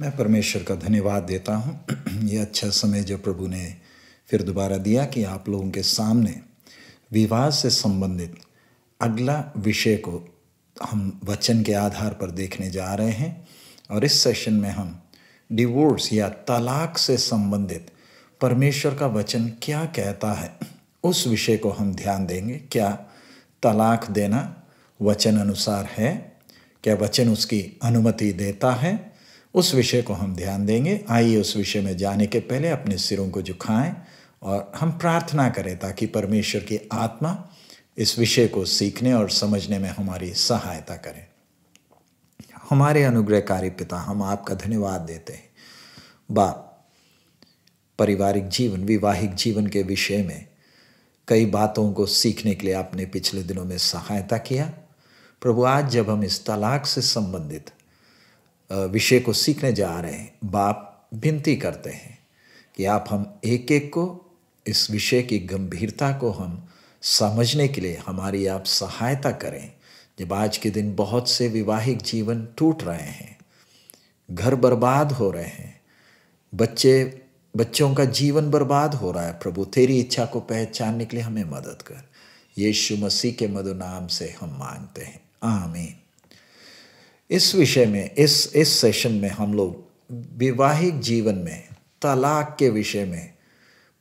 मैं परमेश्वर का धन्यवाद देता हूँ ये अच्छा समय जो प्रभु ने फिर दोबारा दिया कि आप लोगों के सामने विवाह से संबंधित अगला विषय को हम वचन के आधार पर देखने जा रहे हैं और इस सेशन में हम डिवोर्स या तलाक से संबंधित परमेश्वर का वचन क्या कहता है उस विषय को हम ध्यान देंगे क्या तलाक देना वचन अनुसार है क्या वचन उसकी अनुमति देता है उस विषय को हम ध्यान देंगे आइए उस विषय में जाने के पहले अपने सिरों को झुकाएं और हम प्रार्थना करें ताकि परमेश्वर की आत्मा इस विषय को सीखने और समझने में हमारी सहायता करें हमारे अनुग्रहकारी पिता हम आपका धन्यवाद देते हैं बाप पारिवारिक जीवन विवाहिक जीवन के विषय में कई बातों को सीखने के लिए आपने पिछले दिनों में सहायता किया प्रभु आज जब हम इस तलाक से संबंधित विषय को सीखने जा रहे हैं बाप विनती करते हैं कि आप हम एक एक को इस विषय की गंभीरता को हम समझने के लिए हमारी आप सहायता करें जब आज के दिन बहुत से विवाहिक जीवन टूट रहे हैं घर बर्बाद हो रहे हैं बच्चे बच्चों का जीवन बर्बाद हो रहा है प्रभु तेरी इच्छा को पहचानने के लिए हमें मदद कर यीशु मसीह के मधु नाम से हम मांगते हैं आमीन इस विषय में इस इस सेशन में हम लोग विवाहिक जीवन में तलाक के विषय में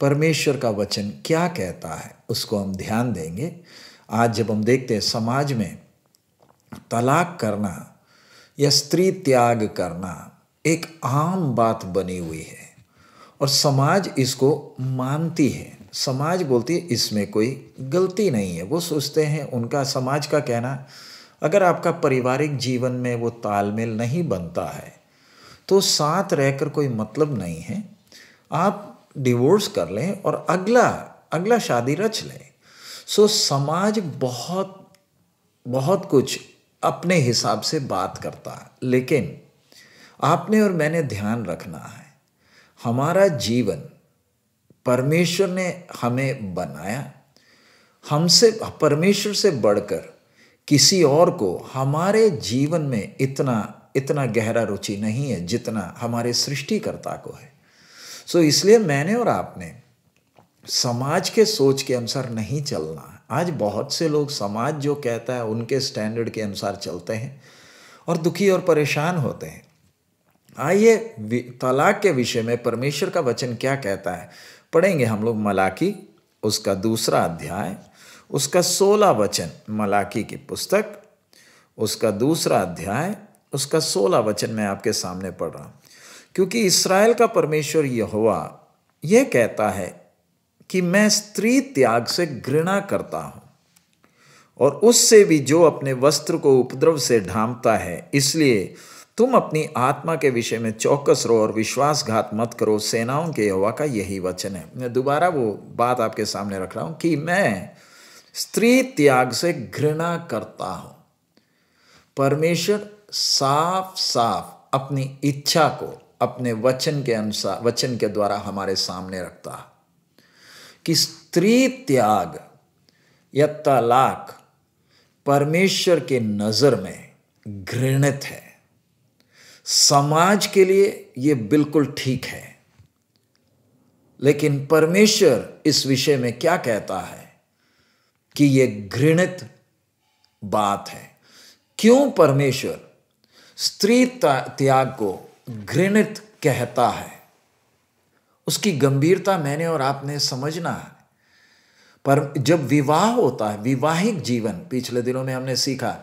परमेश्वर का वचन क्या कहता है उसको हम ध्यान देंगे आज जब हम देखते हैं समाज में तलाक करना या स्त्री त्याग करना एक आम बात बनी हुई है और समाज इसको मानती है समाज बोलती है इसमें कोई गलती नहीं है वो सोचते हैं उनका समाज का कहना अगर आपका पारिवारिक जीवन में वो तालमेल नहीं बनता है तो साथ रहकर कोई मतलब नहीं है आप डिवोर्स कर लें और अगला अगला शादी रच लें सो समाज बहुत बहुत कुछ अपने हिसाब से बात करता है लेकिन आपने और मैंने ध्यान रखना है हमारा जीवन परमेश्वर ने हमें बनाया हमसे परमेश्वर से बढ़कर किसी और को हमारे जीवन में इतना इतना गहरा रुचि नहीं है जितना हमारे सृष्टिकर्ता को है सो so, इसलिए मैंने और आपने समाज के सोच के अनुसार नहीं चलना आज बहुत से लोग समाज जो कहता है उनके स्टैंडर्ड के अनुसार चलते हैं और दुखी और परेशान होते हैं आइए तलाक के विषय में परमेश्वर का वचन क्या कहता है पढ़ेंगे हम लोग मलाकी उसका दूसरा अध्याय उसका सोलह वचन मलाकी की पुस्तक उसका दूसरा अध्याय उसका सोलह वचन मैं आपके सामने पढ़ रहा हूँ क्योंकि इसराइल का परमेश्वर यहोवा यह कहता है कि मैं स्त्री त्याग से घृणा करता हूँ और उससे भी जो अपने वस्त्र को उपद्रव से ढांपता है इसलिए तुम अपनी आत्मा के विषय में चौकस रहो और विश्वासघात मत करो सेनाओं के यहोवा का यही वचन है मैं दोबारा वो बात आपके सामने रख रहा हूँ कि मैं स्त्री त्याग से घृणा करता हूं परमेश्वर साफ साफ अपनी इच्छा को अपने वचन के अनुसार वचन के द्वारा हमारे सामने रखता कि स्त्री त्याग या तलाक परमेश्वर के नज़र में घृणित है समाज के लिए यह बिल्कुल ठीक है लेकिन परमेश्वर इस विषय में क्या कहता है कि ये घृणित बात है क्यों परमेश्वर स्त्री त्याग को घृणित कहता है उसकी गंभीरता मैंने और आपने समझना है पर जब विवाह होता है विवाहिक जीवन पिछले दिनों में हमने सीखा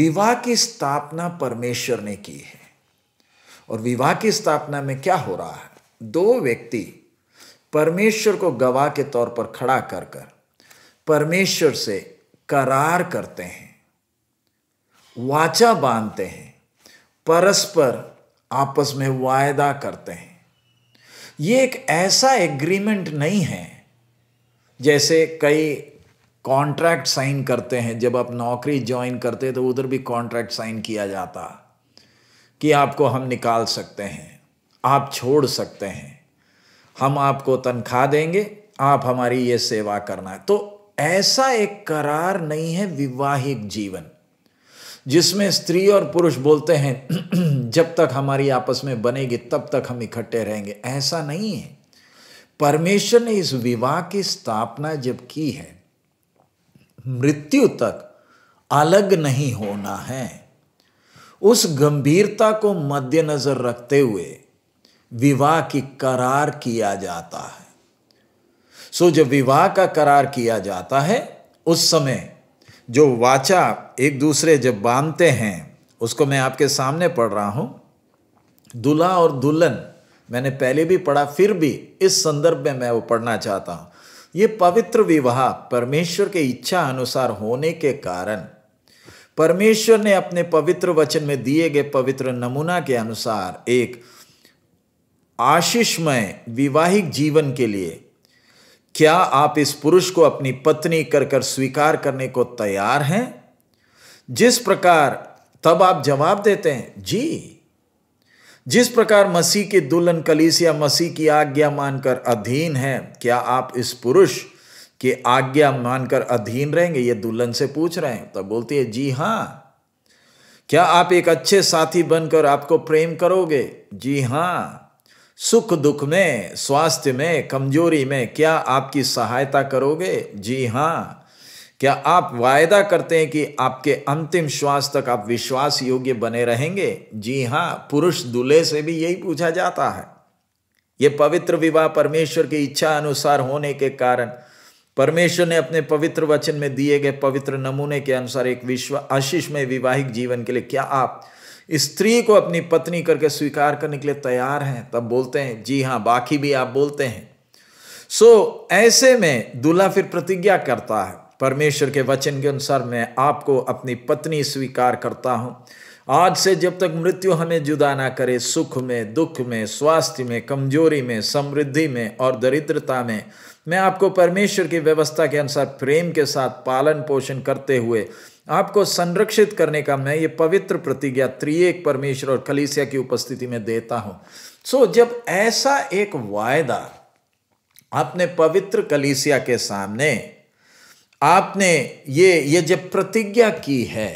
विवाह की स्थापना परमेश्वर ने की है और विवाह की स्थापना में क्या हो रहा है दो व्यक्ति परमेश्वर को गवाह के तौर पर खड़ा कर कर परमेश्वर से करार करते हैं वाचा बांधते हैं परस्पर आपस में वायदा करते हैं ये एक ऐसा एग्रीमेंट नहीं है जैसे कई कॉन्ट्रैक्ट साइन करते हैं जब आप नौकरी ज्वाइन करते हैं तो उधर भी कॉन्ट्रैक्ट साइन किया जाता कि आपको हम निकाल सकते हैं आप छोड़ सकते हैं हम आपको तनख्वाह देंगे आप हमारी ये सेवा करना है तो ऐसा एक करार नहीं है विवाहिक जीवन जिसमें स्त्री और पुरुष बोलते हैं जब तक हमारी आपस में बनेगी तब तक हम इकट्ठे रहेंगे ऐसा नहीं है परमेश्वर ने इस विवाह की स्थापना जब की है मृत्यु तक अलग नहीं होना है उस गंभीरता को मद्देनजर रखते हुए विवाह की करार किया जाता है सो जब विवाह का करार किया जाता है उस समय जो वाचा एक दूसरे जब बांधते हैं उसको मैं आपके सामने पढ़ रहा हूँ दुल्हा और दुल्हन मैंने पहले भी पढ़ा फिर भी इस संदर्भ में मैं वो पढ़ना चाहता हूँ ये पवित्र विवाह परमेश्वर के इच्छा अनुसार होने के कारण परमेश्वर ने अपने पवित्र वचन में दिए गए पवित्र नमूना के अनुसार एक आशीषमय विवाहिक जीवन के लिए क्या आप इस पुरुष को अपनी पत्नी कर कर स्वीकार करने को तैयार हैं जिस प्रकार तब आप जवाब देते हैं जी जिस प्रकार मसीह की दुल्हन कलीसिया मसीह की आज्ञा मानकर अधीन है क्या आप इस पुरुष की आज्ञा मानकर अधीन रहेंगे ये दुल्हन से पूछ रहे हैं तब बोलती है जी हां क्या आप एक अच्छे साथी बनकर आपको प्रेम करोगे जी हां सुख दुख में स्वास्थ्य में कमजोरी में क्या आपकी सहायता करोगे जी हाँ क्या आप वायदा करते हैं कि आपके अंतिम श्वास तक आप विश्वास योग्य बने रहेंगे जी हाँ पुरुष दूल्हे से भी यही पूछा जाता है ये पवित्र विवाह परमेश्वर की इच्छा अनुसार होने के कारण परमेश्वर ने अपने पवित्र वचन में दिए गए पवित्र नमूने के अनुसार एक विश्व आशीष में विवाहिक जीवन के लिए क्या आप स्त्री को अपनी पत्नी करके स्वीकार करने के लिए तैयार हैं तब बोलते हैं जी हाँ बाकी भी आप बोलते हैं सो so, ऐसे में दूल्हा फिर प्रतिज्ञा करता है परमेश्वर के वचन के अनुसार मैं आपको अपनी पत्नी स्वीकार करता हूँ आज से जब तक मृत्यु हमें जुदा ना करे सुख में दुख में स्वास्थ्य में कमजोरी में समृद्धि में और दरिद्रता में मैं आपको परमेश्वर की व्यवस्था के अनुसार प्रेम के साथ पालन पोषण करते हुए आपको संरक्षित करने का मैं ये पवित्र प्रतिज्ञा त्रिएक परमेश्वर और कलिसिया की उपस्थिति में देता हूं सो so, जब ऐसा एक वायदा आपने पवित्र कलिसिया के सामने आपने ये ये जब प्रतिज्ञा की है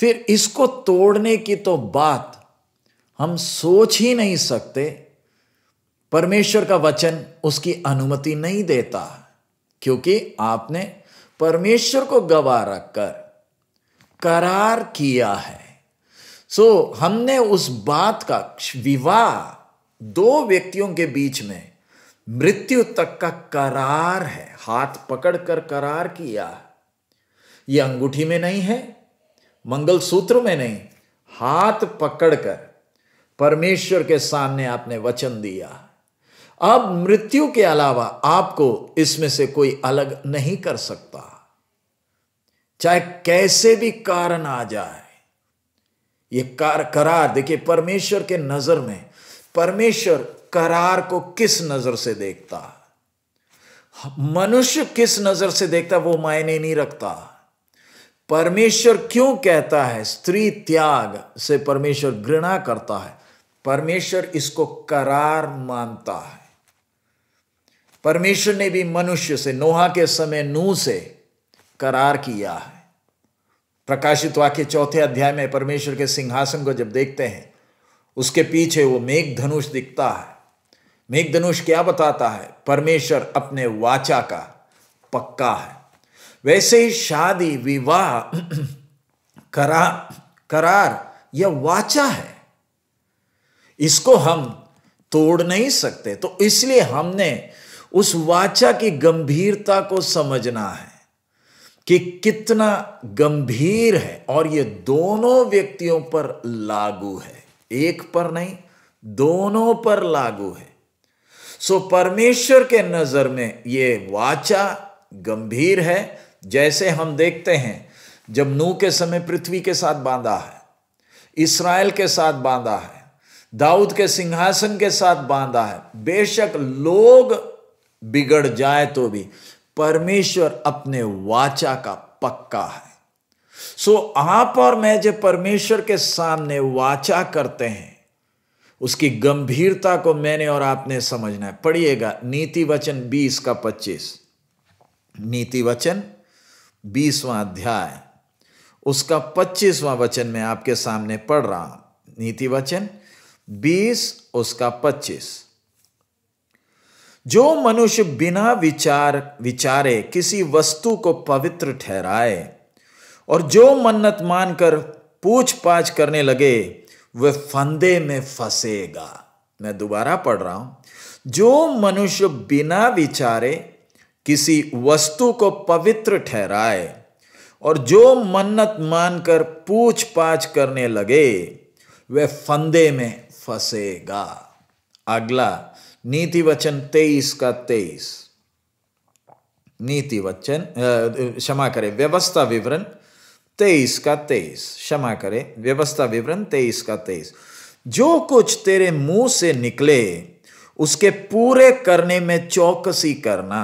फिर इसको तोड़ने की तो बात हम सोच ही नहीं सकते परमेश्वर का वचन उसकी अनुमति नहीं देता क्योंकि आपने परमेश्वर को गवा रखकर करार किया है सो so, हमने उस बात का विवाह दो व्यक्तियों के बीच में मृत्यु तक का करार है हाथ पकड़कर करार किया ये अंगूठी में नहीं है मंगल सूत्र में नहीं हाथ पकड़कर परमेश्वर के सामने आपने वचन दिया अब मृत्यु के अलावा आपको इसमें से कोई अलग नहीं कर सकता चाहे कैसे भी कारण आ जाए ये कार करार देखिए परमेश्वर के नजर में परमेश्वर करार को किस नजर से देखता मनुष्य किस नजर से देखता वो मायने नहीं रखता परमेश्वर क्यों कहता है स्त्री त्याग से परमेश्वर घृणा करता है परमेश्वर इसको करार मानता है परमेश्वर ने भी मनुष्य से नोहा के समय नूह से करार किया है प्रकाशित वाक्य चौथे अध्याय में परमेश्वर के सिंहासन को जब देखते हैं उसके पीछे वो मेघ धनुष दिखता है मेघ धनुष क्या बताता है परमेश्वर अपने वाचा का पक्का है वैसे ही शादी विवाह करा करार यह वाचा है इसको हम तोड़ नहीं सकते तो इसलिए हमने उस वाचा की गंभीरता को समझना है कि कितना गंभीर है और ये दोनों व्यक्तियों पर लागू है एक पर नहीं दोनों पर लागू है सो परमेश्वर के नजर में ये वाचा गंभीर है जैसे हम देखते हैं जब नूह के समय पृथ्वी के साथ बांधा है इसराइल के साथ बांधा है दाऊद के सिंहासन के साथ बांधा है बेशक लोग बिगड़ जाए तो भी परमेश्वर अपने वाचा का पक्का है सो आप और मैं जब परमेश्वर के सामने वाचा करते हैं उसकी गंभीरता को मैंने और आपने समझना है पढ़िएगा नीति वचन बीस का पच्चीस नीति वचन बीसवा अध्याय उसका पच्चीसवां वचन मैं आपके सामने पढ़ रहा हूं नीति वचन बीस उसका पच्चीस जो मनुष्य बिना विचार विचारे किसी वस्तु को पवित्र ठहराए और जो मन्नत मानकर पूछ पाछ करने लगे वह फंदे में फंसेगा मैं दोबारा पढ़ रहा हूं जो मनुष्य बिना विचारे किसी वस्तु को पवित्र ठहराए और जो मन्नत मानकर पूछ पाछ करने लगे वह फंदे में फंसेगा अगला नीति वचन तेईस का तेईस नीति वचन क्षमा करे व्यवस्था विवरण तेईस का तेईस क्षमा करे व्यवस्था विवरण तेईस का तेईस जो कुछ तेरे मुंह से निकले उसके पूरे करने में चौकसी करना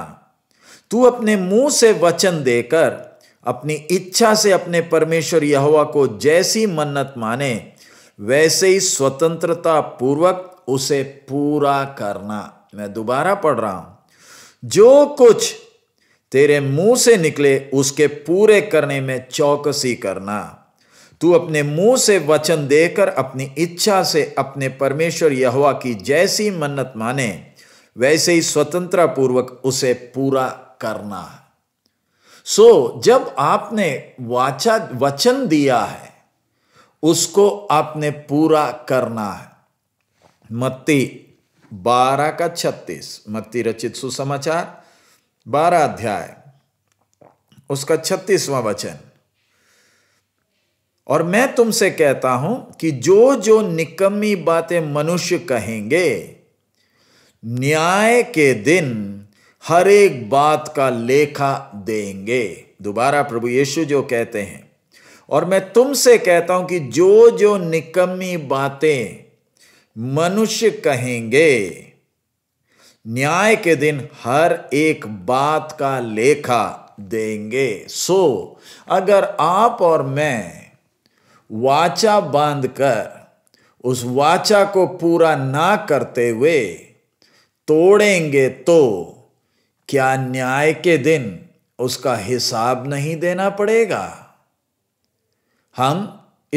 तू अपने मुंह से वचन देकर अपनी इच्छा से अपने परमेश्वर यहोवा को जैसी मन्नत माने वैसे ही स्वतंत्रता पूर्वक उसे पूरा करना मैं दोबारा पढ़ रहा हूं जो कुछ तेरे मुंह से निकले उसके पूरे करने में चौकसी करना तू अपने मुंह से वचन देकर अपनी इच्छा से अपने परमेश्वर यहवा की जैसी मन्नत माने वैसे ही स्वतंत्रता पूर्वक उसे पूरा करना सो so, जब आपने वाचा वचन दिया है उसको आपने पूरा करना है मत्ती बारह का छत्तीस मत्ती रचित सुसमाचार बारह अध्याय उसका छत्तीसवां वचन और मैं तुमसे कहता हूं कि जो जो निकम्मी बातें मनुष्य कहेंगे न्याय के दिन हर एक बात का लेखा देंगे दोबारा प्रभु यीशु जो कहते हैं और मैं तुमसे कहता हूं कि जो जो निकम्मी बातें मनुष्य कहेंगे न्याय के दिन हर एक बात का लेखा देंगे सो अगर आप और मैं वाचा बांध कर उस वाचा को पूरा ना करते हुए तोड़ेंगे तो क्या न्याय के दिन उसका हिसाब नहीं देना पड़ेगा हम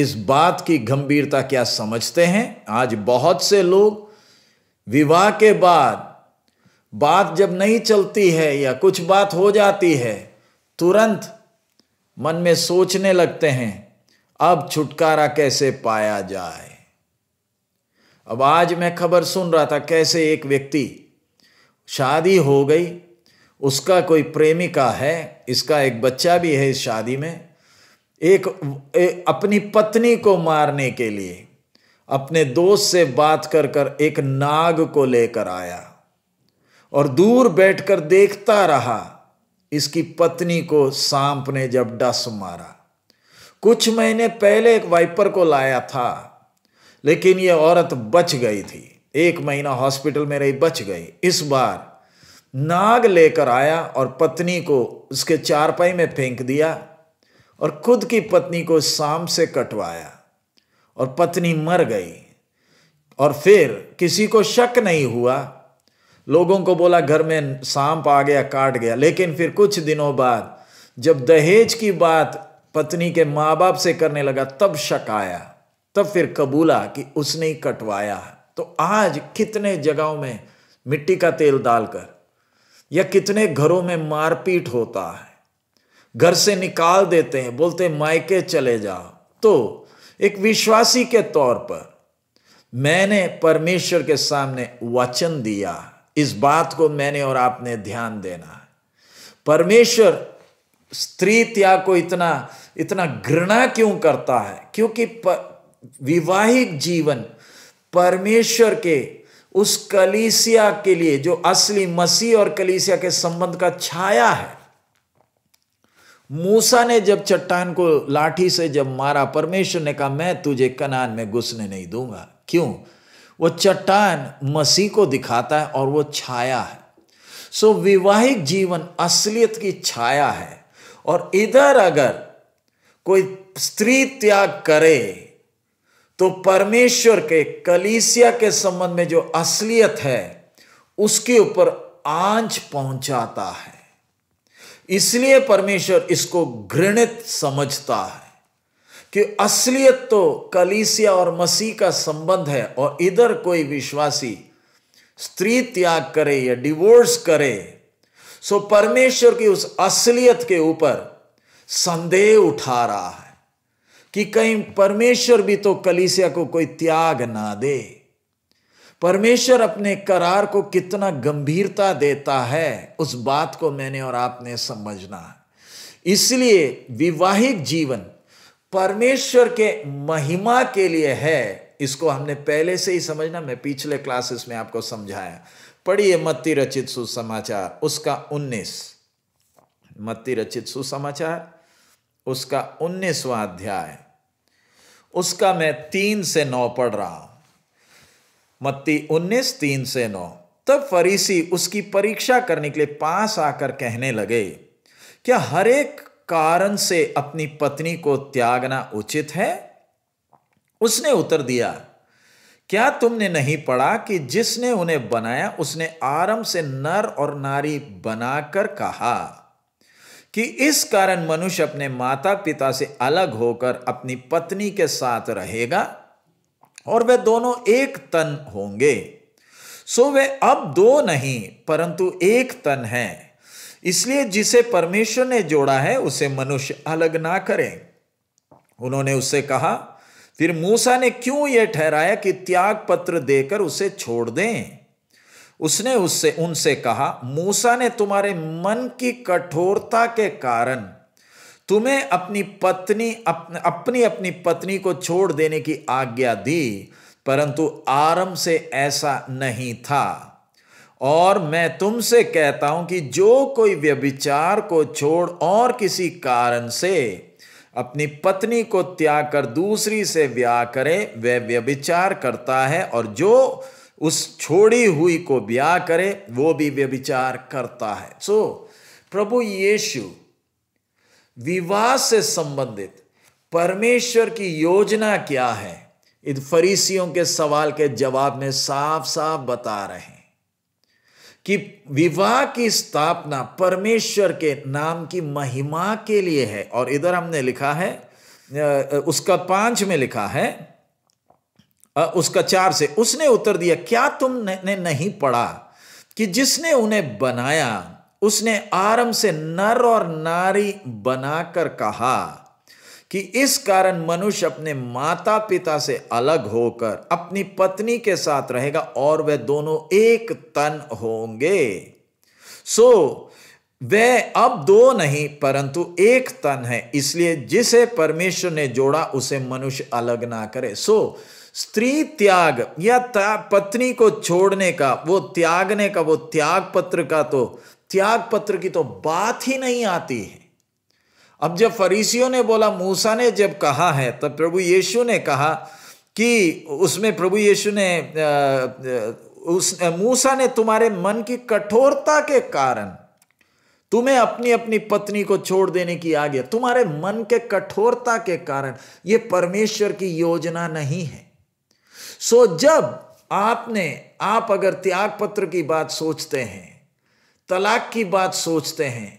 इस बात की गंभीरता क्या समझते हैं आज बहुत से लोग विवाह के बाद बात जब नहीं चलती है या कुछ बात हो जाती है तुरंत मन में सोचने लगते हैं अब छुटकारा कैसे पाया जाए अब आज मैं खबर सुन रहा था कैसे एक व्यक्ति शादी हो गई उसका कोई प्रेमिका है इसका एक बच्चा भी है इस शादी में एक ए, अपनी पत्नी को मारने के लिए अपने दोस्त से बात कर कर एक नाग को लेकर आया और दूर बैठकर देखता रहा इसकी पत्नी को सांप ने जब डस मारा कुछ महीने पहले एक वाइपर को लाया था लेकिन ये औरत बच गई थी एक महीना हॉस्पिटल में रही बच गई इस बार नाग लेकर आया और पत्नी को उसके चारपाई में फेंक दिया और खुद की पत्नी को शाम से कटवाया और पत्नी मर गई और फिर किसी को शक नहीं हुआ लोगों को बोला घर में सांप आ गया काट गया लेकिन फिर कुछ दिनों बाद जब दहेज की बात पत्नी के माँ बाप से करने लगा तब शक आया तब फिर कबूला कि उसने ही कटवाया तो आज कितने जगहों में मिट्टी का तेल डालकर या कितने घरों में मारपीट होता है घर से निकाल देते हैं बोलते हैं मायके चले जाओ तो एक विश्वासी के तौर पर मैंने परमेश्वर के सामने वचन दिया इस बात को मैंने और आपने ध्यान देना है परमेश्वर स्त्री त्याग को इतना इतना घृणा क्यों करता है क्योंकि विवाहिक जीवन परमेश्वर के उस कलीसिया के लिए जो असली मसीह और कलीसिया के संबंध का छाया है मूसा ने जब चट्टान को लाठी से जब मारा परमेश्वर ने कहा मैं तुझे कनान में घुसने नहीं दूंगा क्यों वो चट्टान मसीह को दिखाता है और वो छाया है सो विवाहिक जीवन असलियत की छाया है और इधर अगर कोई स्त्री त्याग करे तो परमेश्वर के कलीसिया के संबंध में जो असलियत है उसके ऊपर आंच पहुंचाता है इसलिए परमेश्वर इसको घृणित समझता है कि असलियत तो कलीसिया और मसीह का संबंध है और इधर कोई विश्वासी स्त्री त्याग करे या डिवोर्स करे सो परमेश्वर की उस असलियत के ऊपर संदेह उठा रहा है कि कहीं परमेश्वर भी तो कलीसिया को कोई त्याग ना दे परमेश्वर अपने करार को कितना गंभीरता देता है उस बात को मैंने और आपने समझना इसलिए विवाहिक जीवन परमेश्वर के महिमा के लिए है इसको हमने पहले से ही समझना मैं पिछले क्लासेस में आपको समझाया पढ़िए मत्ती रचित सुसमाचार उसका 19 मत्ती रचित सुसमाचार उसका 19वां अध्याय उसका मैं तीन से नौ पढ़ रहा हूं मत्ती उन्नीस तीन से नौ तब फरीसी उसकी परीक्षा करने के लिए पास आकर कहने लगे क्या हर एक कारण से अपनी पत्नी को त्यागना उचित है उसने उत्तर दिया क्या तुमने नहीं पढ़ा कि जिसने उन्हें बनाया उसने आराम से नर और नारी बनाकर कहा कि इस कारण मनुष्य अपने माता पिता से अलग होकर अपनी पत्नी के साथ रहेगा और वे दोनों एक तन होंगे सो वे अब दो नहीं परंतु एक तन हैं इसलिए जिसे परमेश्वर ने जोड़ा है उसे मनुष्य अलग ना करें उन्होंने उससे कहा फिर मूसा ने क्यों यह ठहराया कि त्याग पत्र देकर उसे छोड़ दें उसने उससे उनसे कहा मूसा ने तुम्हारे मन की कठोरता के कारण तुम्हें अपनी पत्नी अपन, अपनी अपनी पत्नी को छोड़ देने की आज्ञा दी परंतु आरंभ से ऐसा नहीं था और मैं तुमसे कहता हूं कि जो कोई व्यभिचार को छोड़ और किसी कारण से अपनी पत्नी को त्याग कर दूसरी से ब्याह करे वह व्यभिचार करता है और जो उस छोड़ी हुई को ब्याह करे वो भी व्यभिचार करता है सो so, प्रभु यीशु विवाह से संबंधित परमेश्वर की योजना क्या है इन फरीसियों के सवाल के जवाब में साफ साफ बता रहे हैं कि विवाह की स्थापना परमेश्वर के नाम की महिमा के लिए है और इधर हमने लिखा है उसका पांच में लिखा है उसका चार से उसने उत्तर दिया क्या तुमने नहीं पढ़ा कि जिसने उन्हें बनाया उसने आरम से नर और नारी बनाकर कहा कि इस कारण मनुष्य अपने माता पिता से अलग होकर अपनी पत्नी के साथ रहेगा और वे दोनों एक तन होंगे सो वे अब दो नहीं परंतु एक तन है इसलिए जिसे परमेश्वर ने जोड़ा उसे मनुष्य अलग ना करे सो स्त्री त्याग या पत्नी को छोड़ने का वो त्यागने का वो त्याग पत्र का तो त्याग पत्र की तो बात ही नहीं आती है अब जब फरीसियों ने बोला मूसा ने जब कहा है तब प्रभु यीशु ने कहा कि उसमें प्रभु यीशु ने उस मूसा ने तुम्हारे मन की कठोरता के कारण तुम्हें अपनी अपनी पत्नी को छोड़ देने की आज्ञा तुम्हारे मन के कठोरता के कारण यह परमेश्वर की योजना नहीं है सो जब आपने आप अगर त्याग पत्र की बात सोचते हैं तलाक की बात सोचते हैं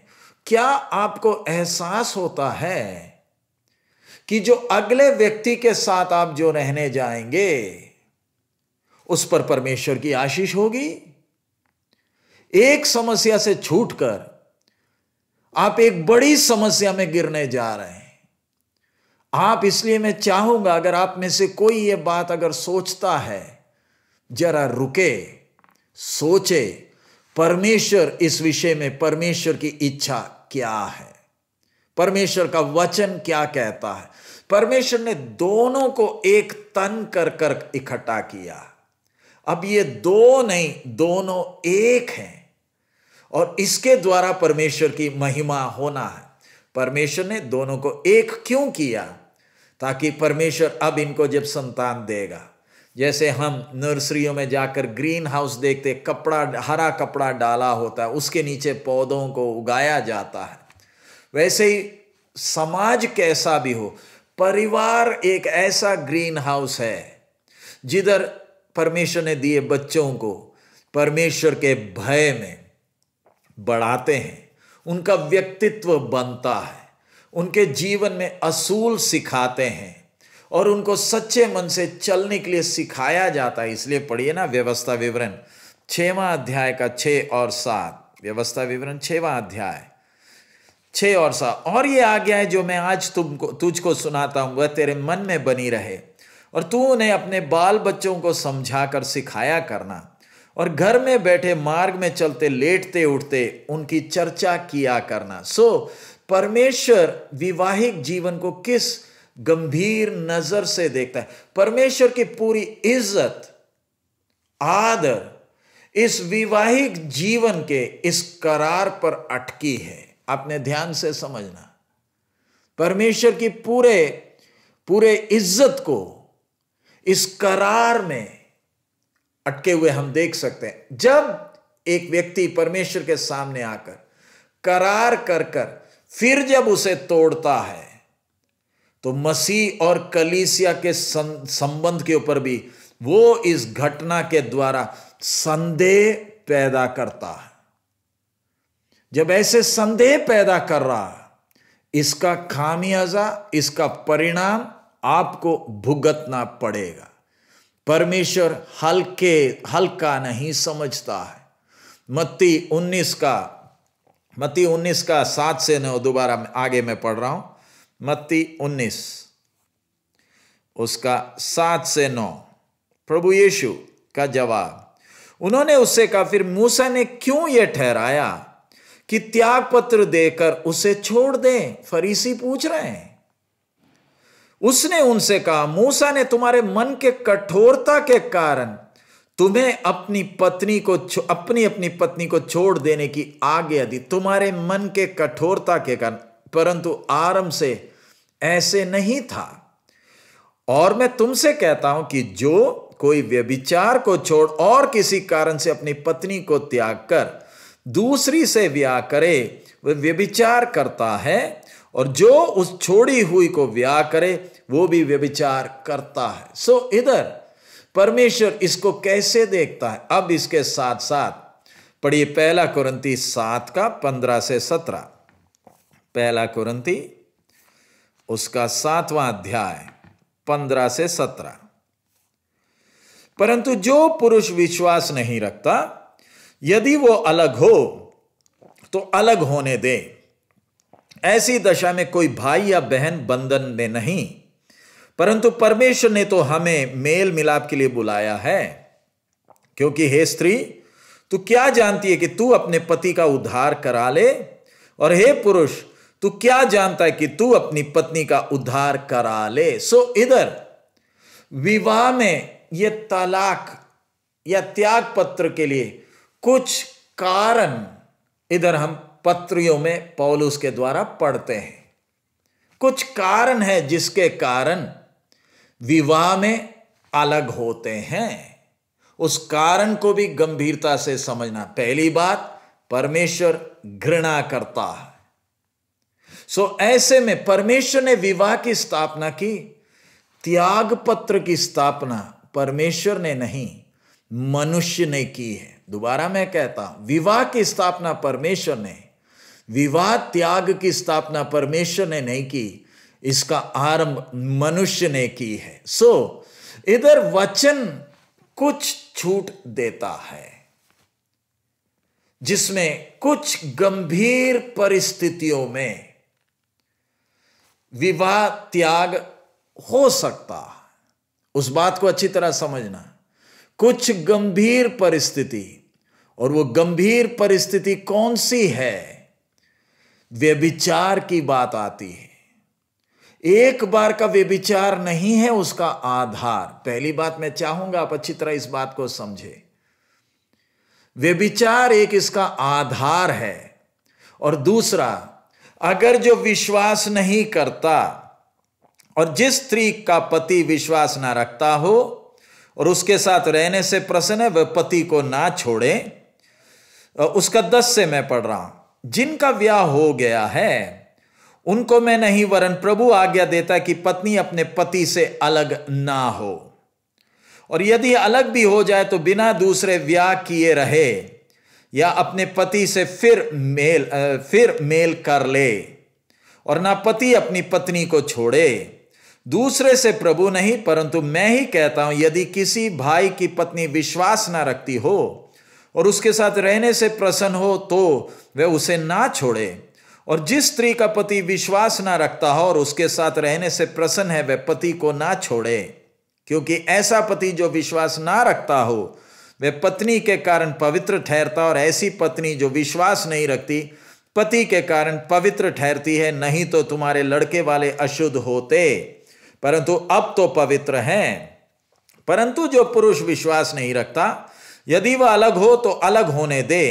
क्या आपको एहसास होता है कि जो अगले व्यक्ति के साथ आप जो रहने जाएंगे उस पर परमेश्वर की आशीष होगी एक समस्या से छूटकर आप एक बड़ी समस्या में गिरने जा रहे हैं आप इसलिए मैं चाहूंगा अगर आप में से कोई यह बात अगर सोचता है जरा रुके सोचे परमेश्वर इस विषय में परमेश्वर की इच्छा क्या है परमेश्वर का वचन क्या कहता है परमेश्वर ने दोनों को एक तन कर कर इकट्ठा किया अब ये दो नहीं दोनों एक हैं और इसके द्वारा परमेश्वर की महिमा होना है परमेश्वर ने दोनों को एक क्यों किया ताकि परमेश्वर अब इनको जब संतान देगा जैसे हम नर्सरियों में जाकर ग्रीन हाउस देखते कपड़ा हरा कपड़ा डाला होता है उसके नीचे पौधों को उगाया जाता है वैसे ही समाज कैसा भी हो परिवार एक ऐसा ग्रीन हाउस है जिधर परमेश्वर ने दिए बच्चों को परमेश्वर के भय में बढ़ाते हैं उनका व्यक्तित्व बनता है उनके जीवन में असूल सिखाते हैं और उनको सच्चे मन से चलने के लिए सिखाया जाता है इसलिए पढ़िए ना व्यवस्था विवरण छवा अध्याय का छे और सात व्यवस्था विवरण छवा अध्याय छे और सात और ये है जो मैं आज तुमको तुझको सुनाता हूं वह तेरे मन में बनी रहे और तू उन्हें अपने बाल बच्चों को समझा कर सिखाया करना और घर में बैठे मार्ग में चलते लेटते उठते उनकी चर्चा किया करना सो परमेश्वर विवाहिक जीवन को किस गंभीर नजर से देखता है परमेश्वर की पूरी इज्जत आदर इस विवाहिक जीवन के इस करार पर अटकी है आपने ध्यान से समझना परमेश्वर की पूरे पूरे इज्जत को इस करार में अटके हुए हम देख सकते हैं जब एक व्यक्ति परमेश्वर के सामने आकर करार कर कर फिर जब उसे तोड़ता है तो मसीह और कलीसिया के संबंध के ऊपर भी वो इस घटना के द्वारा संदेह पैदा करता है जब ऐसे संदेह पैदा कर रहा है इसका खामियाजा इसका परिणाम आपको भुगतना पड़ेगा परमेश्वर हल्के हल्का नहीं समझता है मत्ती 19 का मत्ती 19 का सात से नौ दोबारा आगे मैं पढ़ रहा हूं मत्ती उन्नीस उसका सात से नौ प्रभु यीशु का जवाब उन्होंने उससे कहा फिर मूसा ने क्यों यह ठहराया कि त्याग पत्र देकर उसे छोड़ दें फरीसी पूछ रहे हैं उसने उनसे कहा मूसा ने तुम्हारे मन के कठोरता के कारण तुम्हें अपनी पत्नी को अपनी अपनी पत्नी को छोड़ देने की आज्ञा दी तुम्हारे मन के कठोरता के कारण परंतु आरम से ऐसे नहीं था और मैं तुमसे कहता हूं कि जो कोई व्यभिचार को छोड़ और किसी कारण से अपनी पत्नी को त्याग कर दूसरी से ब्याह करे वह व्यभिचार करता है और जो उस छोड़ी हुई को ब्याह करे वो भी व्यभिचार करता है सो so, इधर परमेश्वर इसको कैसे देखता है अब इसके साथ साथ पढ़िए पहला कुरंती सात का पंद्रह से सत्रह पहला कुरंती उसका सातवां अध्याय पंद्रह से सत्रह परंतु जो पुरुष विश्वास नहीं रखता यदि वो अलग हो तो अलग होने दे ऐसी दशा में कोई भाई या बहन बंधन में नहीं परंतु परमेश्वर ने तो हमें मेल मिलाप के लिए बुलाया है क्योंकि हे स्त्री तू क्या जानती है कि तू अपने पति का उद्धार करा ले और हे पुरुष तू क्या जानता है कि तू अपनी पत्नी का उद्धार करा ले सो इधर विवाह में यह तलाक या त्याग पत्र के लिए कुछ कारण इधर हम पत्रियों में पौलुस के द्वारा पढ़ते हैं कुछ कारण है जिसके कारण विवाह में अलग होते हैं उस कारण को भी गंभीरता से समझना पहली बात परमेश्वर घृणा करता है सो so, ऐसे में परमेश्वर ने विवाह की स्थापना की त्याग पत्र की स्थापना परमेश्वर ने नहीं मनुष्य ने की है दोबारा मैं कहता हूं विवाह की स्थापना परमेश्वर ने विवाह त्याग की स्थापना परमेश्वर ने नहीं की इसका आरंभ मनुष्य ने की है सो so, इधर वचन कुछ छूट देता है जिसमें कुछ गंभीर परिस्थितियों में विवाह त्याग हो सकता उस बात को अच्छी तरह समझना कुछ गंभीर परिस्थिति और वो गंभीर परिस्थिति कौन सी है व्यभिचार की बात आती है एक बार का व्यभिचार नहीं है उसका आधार पहली बात मैं चाहूंगा आप अच्छी तरह इस बात को समझे व्यभिचार एक इसका आधार है और दूसरा अगर जो विश्वास नहीं करता और जिस स्त्री का पति विश्वास ना रखता हो और उसके साथ रहने से प्रसन्न है वह पति को ना छोड़े उसका दस से मैं पढ़ रहा हूं जिनका व्याह हो गया है उनको मैं नहीं वरन प्रभु आज्ञा देता कि पत्नी अपने पति से अलग ना हो और यदि अलग भी हो जाए तो बिना दूसरे व्याह किए रहे या अपने पति से फिर मेल फिर मेल कर ले और ना पति अपनी पत्नी को छोड़े दूसरे से प्रभु नहीं परंतु मैं ही कहता हूं यदि किसी भाई की पत्नी विश्वास ना रखती हो और उसके साथ रहने से प्रसन्न हो तो वह उसे ना छोड़े और जिस स्त्री का पति विश्वास ना रखता हो और उसके साथ रहने से प्रसन्न है वह पति को ना छोड़े क्योंकि ऐसा पति जो विश्वास ना रखता हो वे पत्नी के कारण पवित्र ठहरता और ऐसी पत्नी जो विश्वास नहीं रखती पति के कारण पवित्र ठहरती है नहीं तो तुम्हारे लड़के वाले अशुद्ध होते परंतु अब तो पवित्र हैं परंतु जो पुरुष विश्वास नहीं रखता यदि वह अलग हो तो अलग होने दे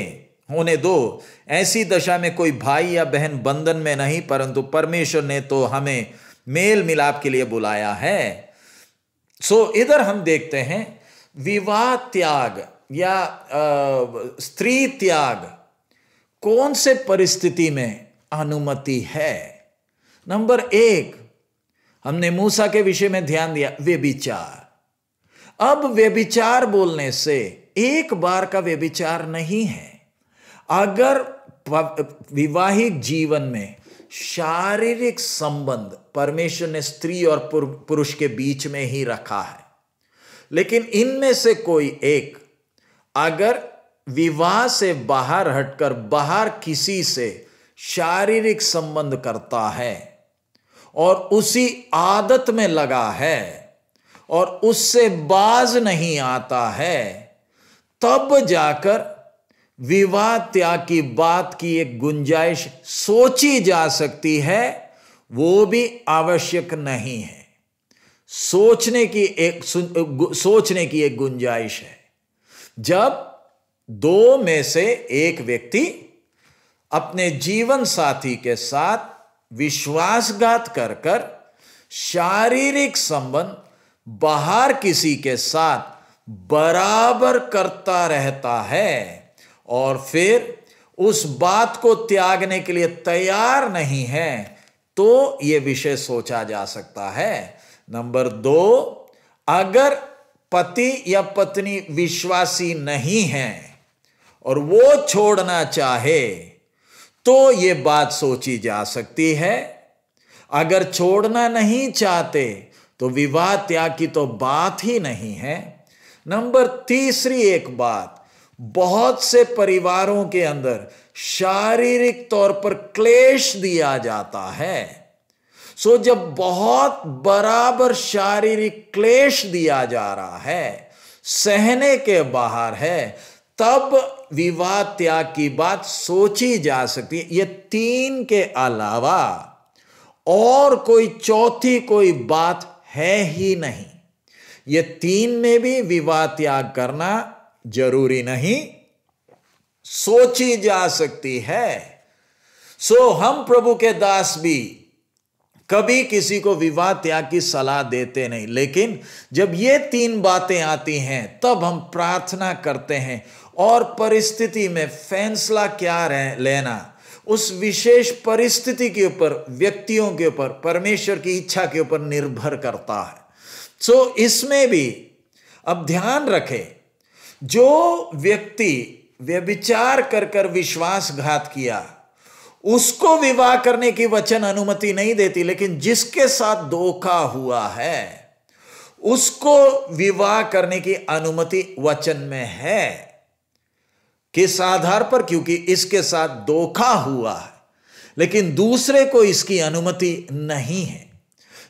होने दो ऐसी दशा में कोई भाई या बहन बंधन में नहीं परंतु परमेश्वर ने तो हमें मेल मिलाप के लिए बुलाया है सो इधर हम देखते हैं विवाह त्याग या स्त्री त्याग कौन से परिस्थिति में अनुमति है नंबर एक हमने मूसा के विषय में ध्यान दिया व्यभिचार अब व्यभिचार बोलने से एक बार का व्यभिचार नहीं है अगर विवाहिक जीवन में शारीरिक संबंध परमेश्वर ने स्त्री और पुरुष के बीच में ही रखा है लेकिन इनमें से कोई एक अगर विवाह से बाहर हटकर बाहर किसी से शारीरिक संबंध करता है और उसी आदत में लगा है और उससे बाज नहीं आता है तब जाकर विवाह त्याग की बात की एक गुंजाइश सोची जा सकती है वो भी आवश्यक नहीं है सोचने की एक सोचने की एक गुंजाइश है जब दो में से एक व्यक्ति अपने जीवन साथी के साथ विश्वासघात कर कर शारीरिक संबंध बाहर किसी के साथ बराबर करता रहता है और फिर उस बात को त्यागने के लिए तैयार नहीं है तो ये विषय सोचा जा सकता है नंबर दो अगर पति या पत्नी विश्वासी नहीं है और वो छोड़ना चाहे तो ये बात सोची जा सकती है अगर छोड़ना नहीं चाहते तो विवाह त्याग की तो बात ही नहीं है नंबर तीसरी एक बात बहुत से परिवारों के अंदर शारीरिक तौर पर क्लेश दिया जाता है सो so, जब बहुत बराबर शारीरिक क्लेश दिया जा रहा है सहने के बाहर है तब विवाह त्याग की बात सोची जा सकती है ये तीन के अलावा और कोई चौथी कोई बात है ही नहीं ये तीन में भी विवाह त्याग करना जरूरी नहीं सोची जा सकती है सो so, हम प्रभु के दास भी कभी किसी को विवाह त्याग की सलाह देते नहीं लेकिन जब ये तीन बातें आती हैं तब हम प्रार्थना करते हैं और परिस्थिति में फैसला क्या रह लेना उस विशेष परिस्थिति के ऊपर व्यक्तियों के ऊपर परमेश्वर की इच्छा के ऊपर निर्भर करता है सो so, इसमें भी अब ध्यान रखें जो व्यक्ति व्यभिचार कर कर विश्वासघात किया उसको विवाह करने की वचन अनुमति नहीं देती लेकिन जिसके साथ धोखा हुआ है उसको विवाह करने की अनुमति वचन में है किस आधार पर क्योंकि इसके साथ धोखा हुआ है लेकिन दूसरे को इसकी अनुमति नहीं है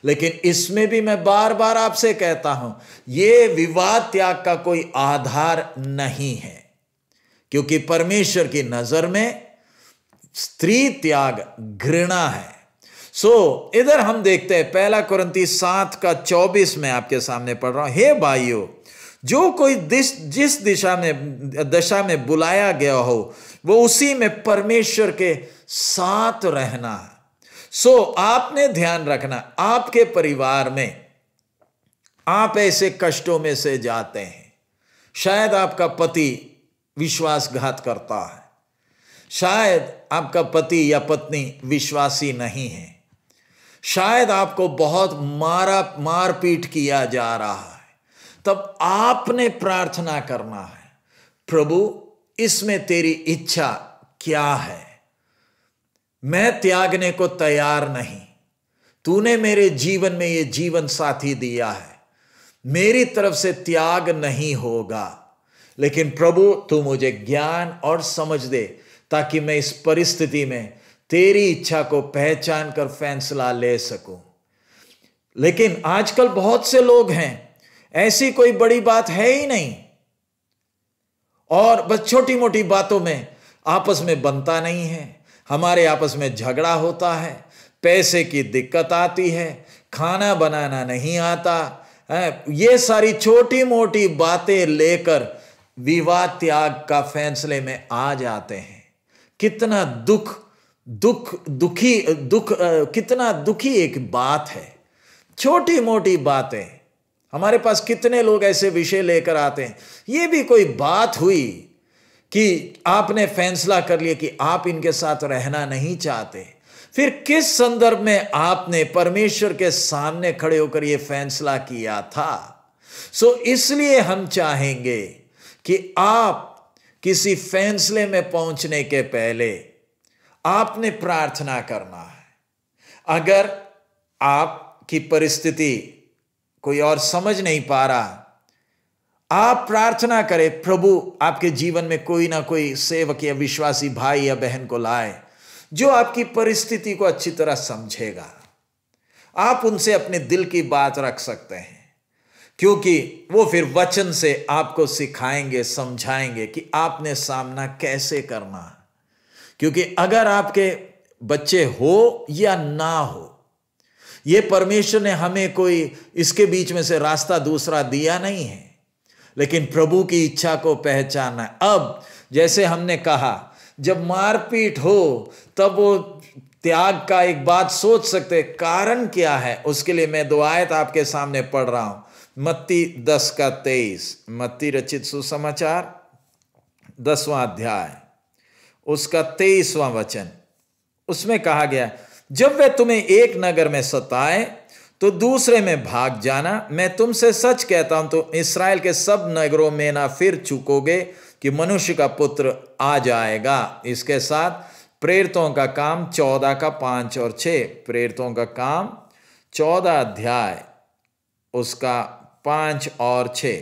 लेकिन इसमें भी मैं बार बार आपसे कहता हूं यह विवाह त्याग का कोई आधार नहीं है क्योंकि परमेश्वर की नजर में स्त्री त्याग घृणा है सो so, इधर हम देखते हैं पहला कुरंती सात का चौबीस में आपके सामने पढ़ रहा हूं हे भाइयों जो कोई दिश जिस दिशा में दशा में बुलाया गया हो वो उसी में परमेश्वर के साथ रहना है सो so, आपने ध्यान रखना आपके परिवार में आप ऐसे कष्टों में से जाते हैं शायद आपका पति विश्वासघात करता है शायद आपका पति या पत्नी विश्वासी नहीं है शायद आपको बहुत मारा मारपीट किया जा रहा है तब आपने प्रार्थना करना है प्रभु इसमें तेरी इच्छा क्या है मैं त्यागने को तैयार नहीं तूने मेरे जीवन में ये जीवन साथी दिया है मेरी तरफ से त्याग नहीं होगा लेकिन प्रभु तू मुझे ज्ञान और समझ दे ताकि मैं इस परिस्थिति में तेरी इच्छा को पहचान कर फैसला ले सकूं लेकिन आजकल बहुत से लोग हैं ऐसी कोई बड़ी बात है ही नहीं और बस छोटी मोटी बातों में आपस में बनता नहीं है हमारे आपस में झगड़ा होता है पैसे की दिक्कत आती है खाना बनाना नहीं आता है ये सारी छोटी मोटी बातें लेकर विवाह त्याग का फैसले में आ जाते हैं कितना दुख दुख दुखी दुख कितना दुखी एक बात है छोटी मोटी बातें हमारे पास कितने लोग ऐसे विषय लेकर आते हैं ये भी कोई बात हुई कि आपने फैसला कर लिया कि आप इनके साथ रहना नहीं चाहते फिर किस संदर्भ में आपने परमेश्वर के सामने खड़े होकर यह फैसला किया था सो इसलिए हम चाहेंगे कि आप किसी फैसले में पहुंचने के पहले आपने प्रार्थना करना है अगर आपकी परिस्थिति कोई और समझ नहीं पा रहा आप प्रार्थना करें प्रभु आपके जीवन में कोई ना कोई सेवक या विश्वासी भाई या बहन को लाए जो आपकी परिस्थिति को अच्छी तरह समझेगा आप उनसे अपने दिल की बात रख सकते हैं क्योंकि वो फिर वचन से आपको सिखाएंगे समझाएंगे कि आपने सामना कैसे करना क्योंकि अगर आपके बच्चे हो या ना हो ये परमेश्वर ने हमें कोई इसके बीच में से रास्ता दूसरा दिया नहीं है लेकिन प्रभु की इच्छा को पहचानना अब जैसे हमने कहा जब मारपीट हो तब वो त्याग का एक बात सोच सकते कारण क्या है उसके लिए मैं दो आपके सामने पढ़ रहा हूं मत्ती दस का तेईस मत्ती रचित सुसमाचार दसवां अध्याय उसका तेईसवां वचन उसमें कहा गया जब वे तुम्हें एक नगर में सताए तो दूसरे में भाग जाना मैं तुमसे सच कहता हूं तो इसराइल के सब नगरों में ना फिर चुकोगे कि मनुष्य का पुत्र आ जाएगा इसके साथ प्रेरितों का काम चौदह का पांच और छ प्रेरितों का काम चौदह अध्याय उसका पांच और छ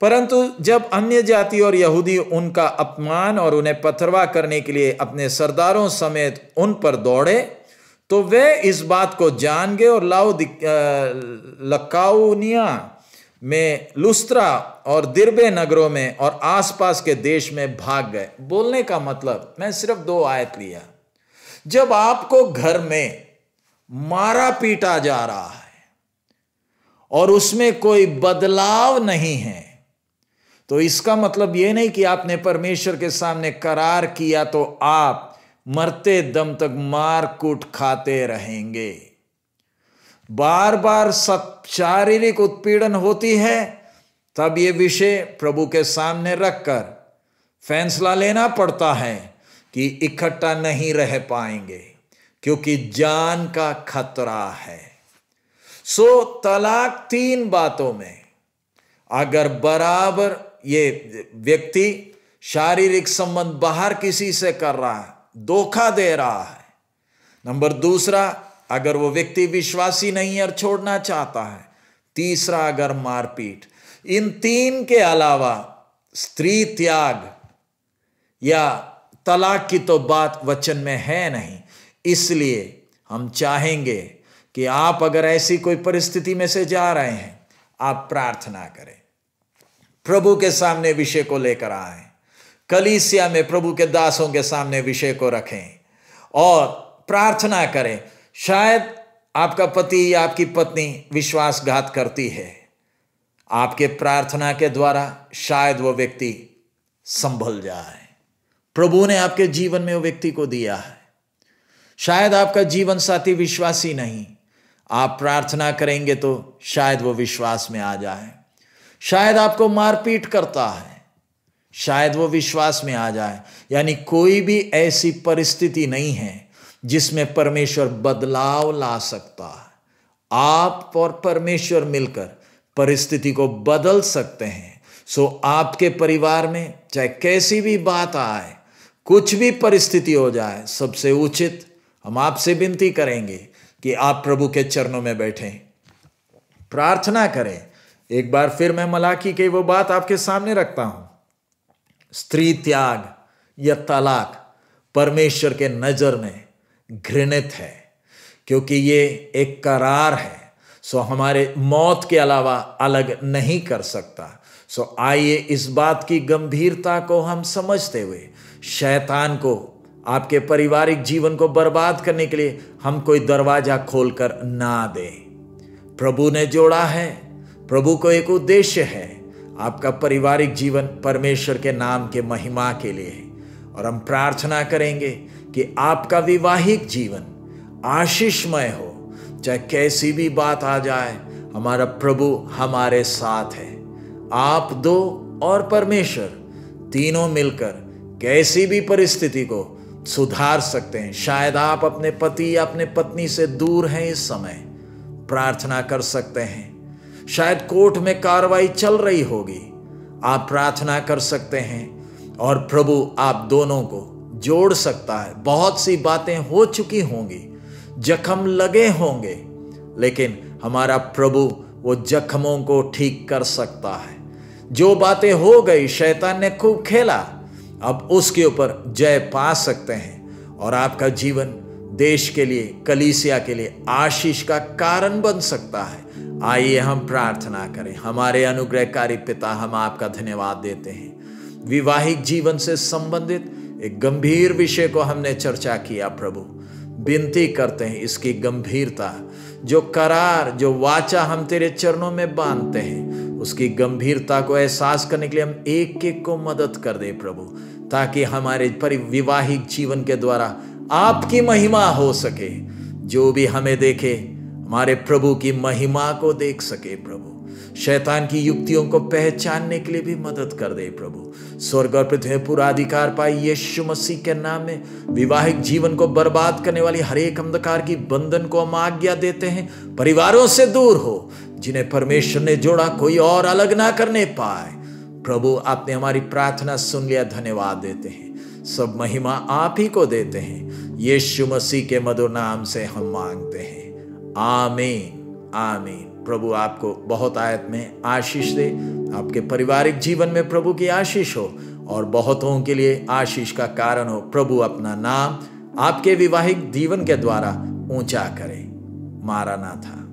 परंतु जब अन्य जाति और यहूदी उनका अपमान और उन्हें पथरवा करने के लिए अपने सरदारों समेत उन पर दौड़े तो वे इस बात को जान गए और लाओ लकाउनिया में लुस्त्रा और दिरबे नगरों में और आसपास के देश में भाग गए बोलने का मतलब मैं सिर्फ दो आयत लिया जब आपको घर में मारा पीटा जा रहा है और उसमें कोई बदलाव नहीं है तो इसका मतलब यह नहीं कि आपने परमेश्वर के सामने करार किया तो आप मरते दम तक मार कूट खाते रहेंगे बार बार सब शारीरिक उत्पीड़न होती है तब ये विषय प्रभु के सामने रखकर फैसला लेना पड़ता है कि इकट्ठा नहीं रह पाएंगे क्योंकि जान का खतरा है सो तलाक तीन बातों में अगर बराबर ये व्यक्ति शारीरिक संबंध बाहर किसी से कर रहा है धोखा दे रहा है नंबर दूसरा अगर वो व्यक्ति विश्वासी नहीं है और छोड़ना चाहता है तीसरा अगर मारपीट इन तीन के अलावा स्त्री त्याग या तलाक की तो बात वचन में है नहीं इसलिए हम चाहेंगे कि आप अगर ऐसी कोई परिस्थिति में से जा रहे हैं आप प्रार्थना करें प्रभु के सामने विषय को लेकर आए कलीसिया में प्रभु के दासों के सामने विषय को रखें और प्रार्थना करें शायद आपका पति या आपकी पत्नी विश्वासघात करती है आपके प्रार्थना के द्वारा शायद वो व्यक्ति संभल जाए प्रभु ने आपके जीवन में वो व्यक्ति को दिया है शायद आपका जीवन साथी विश्वासी नहीं आप प्रार्थना करेंगे तो शायद वो विश्वास में आ जाए शायद आपको मारपीट करता है शायद वो विश्वास में आ जाए यानी कोई भी ऐसी परिस्थिति नहीं है जिसमें परमेश्वर बदलाव ला सकता है आप और परमेश्वर मिलकर परिस्थिति को बदल सकते हैं सो आपके परिवार में चाहे कैसी भी बात आए कुछ भी परिस्थिति हो जाए सबसे उचित हम आपसे विनती करेंगे कि आप प्रभु के चरणों में बैठे प्रार्थना करें एक बार फिर मैं मलाकी की वो बात आपके सामने रखता हूं स्त्री त्याग या तलाक परमेश्वर के नजर में घृणित है क्योंकि ये एक करार है सो हमारे मौत के अलावा अलग नहीं कर सकता सो आइए इस बात की गंभीरता को हम समझते हुए शैतान को आपके पारिवारिक जीवन को बर्बाद करने के लिए हम कोई दरवाजा खोलकर ना दें प्रभु ने जोड़ा है प्रभु को एक उद्देश्य है आपका पारिवारिक जीवन परमेश्वर के नाम के महिमा के लिए है और हम प्रार्थना करेंगे कि आपका विवाहिक जीवन आशीषमय हो चाहे कैसी भी बात आ जाए हमारा प्रभु हमारे साथ है आप दो और परमेश्वर तीनों मिलकर कैसी भी परिस्थिति को सुधार सकते हैं शायद आप अपने पति या अपने पत्नी से दूर हैं इस समय प्रार्थना कर सकते हैं शायद कोर्ट में कार्रवाई चल रही होगी आप प्रार्थना कर सकते हैं और प्रभु आप दोनों को जोड़ सकता है बहुत सी बातें हो चुकी होंगी जख्म लगे होंगे लेकिन हमारा प्रभु वो जख्मों को ठीक कर सकता है जो बातें हो गई शैतान ने खूब खेला अब उसके ऊपर जय पा सकते हैं और आपका जीवन देश के लिए कलीसिया के लिए आशीष का कारण बन सकता है आइए हम प्रार्थना करें हमारे अनुग्रहकारी पिता हम आपका धन्यवाद देते हैं विवाहिक जीवन से संबंधित एक गंभीर विषय को हमने चर्चा किया प्रभु विनती करते हैं इसकी गंभीरता जो करार जो वाचा हम तेरे चरणों में बांधते हैं उसकी गंभीरता को एहसास करने के लिए हम एक एक को मदद कर दे प्रभु ताकि हमारे परिविवाहिक जीवन के द्वारा आपकी महिमा हो सके जो भी हमें देखे हमारे प्रभु की महिमा को देख सके प्रभु शैतान की युक्तियों को पहचानने के लिए भी मदद कर दे प्रभु स्वर्ग और पृथ्वी पूरा अधिकार पाए यीशु मसीह के नाम में विवाहिक जीवन को बर्बाद करने वाली हरेक अंधकार की बंधन को हम आज्ञा देते हैं परिवारों से दूर हो जिन्हें परमेश्वर ने जोड़ा कोई और अलग ना करने पाए प्रभु आपने हमारी प्रार्थना सुन लिया धन्यवाद देते हैं सब महिमा आप ही को देते हैं यीशु मसीह के मधुर नाम से हम मांगते हैं आमीन आमीन प्रभु आपको बहुत आयत में आशीष दे आपके पारिवारिक जीवन में प्रभु की आशीष हो और बहुतों के लिए आशीष का कारण हो प्रभु अपना नाम आपके विवाहिक जीवन के द्वारा ऊंचा करे मारा ना था